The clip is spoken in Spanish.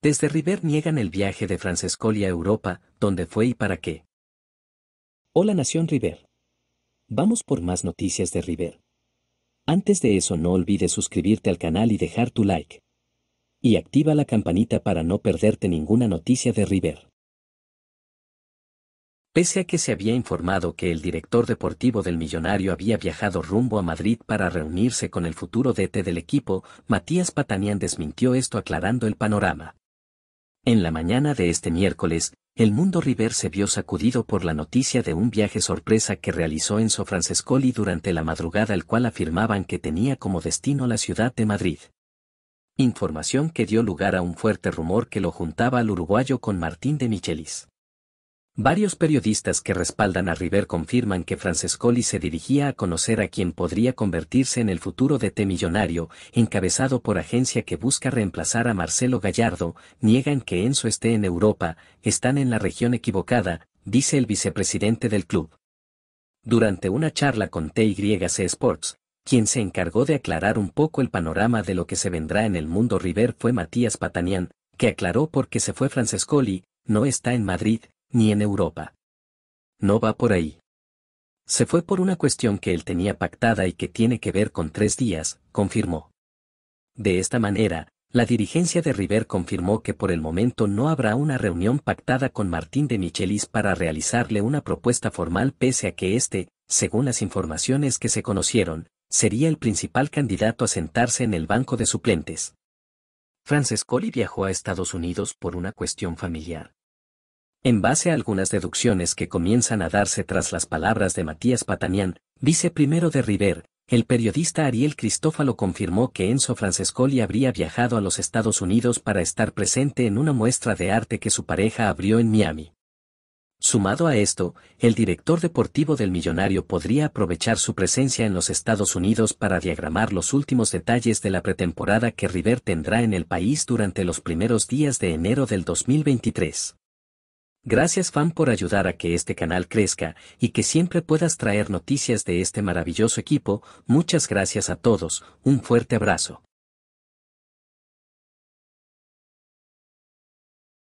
Desde River niegan el viaje de Francescoli a Europa, dónde fue y para qué. Hola Nación River. Vamos por más noticias de River. Antes de eso no olvides suscribirte al canal y dejar tu like. Y activa la campanita para no perderte ninguna noticia de River. Pese a que se había informado que el director deportivo del Millonario había viajado rumbo a Madrid para reunirse con el futuro DT del equipo, Matías Patanián desmintió esto aclarando el panorama. En la mañana de este miércoles, el mundo River se vio sacudido por la noticia de un viaje sorpresa que realizó Enzo Francescoli durante la madrugada al cual afirmaban que tenía como destino la ciudad de Madrid. Información que dio lugar a un fuerte rumor que lo juntaba al uruguayo con Martín de Michelis. Varios periodistas que respaldan a River confirman que Francescoli se dirigía a conocer a quien podría convertirse en el futuro DT millonario, encabezado por agencia que busca reemplazar a Marcelo Gallardo, niegan que Enzo esté en Europa, están en la región equivocada, dice el vicepresidente del club. Durante una charla con TYC Sports, quien se encargó de aclarar un poco el panorama de lo que se vendrá en el mundo River fue Matías Patanián, que aclaró por qué se fue Francescoli, no está en Madrid, ni en Europa. No va por ahí. Se fue por una cuestión que él tenía pactada y que tiene que ver con tres días, confirmó. De esta manera, la dirigencia de River confirmó que por el momento no habrá una reunión pactada con Martín de Michelis para realizarle una propuesta formal pese a que éste, según las informaciones que se conocieron, sería el principal candidato a sentarse en el banco de suplentes. Francescoli viajó a Estados Unidos por una cuestión familiar en base a algunas deducciones que comienzan a darse tras las palabras de Matías Patanián, vice primero de River, el periodista Ariel Cristófalo confirmó que Enzo Francescoli habría viajado a los Estados Unidos para estar presente en una muestra de arte que su pareja abrió en Miami. Sumado a esto, el director deportivo del millonario podría aprovechar su presencia en los Estados Unidos para diagramar los últimos detalles de la pretemporada que River tendrá en el país durante los primeros días de enero del 2023. Gracias fan por ayudar a que este canal crezca y que siempre puedas traer noticias de este maravilloso equipo. Muchas gracias a todos, un fuerte abrazo.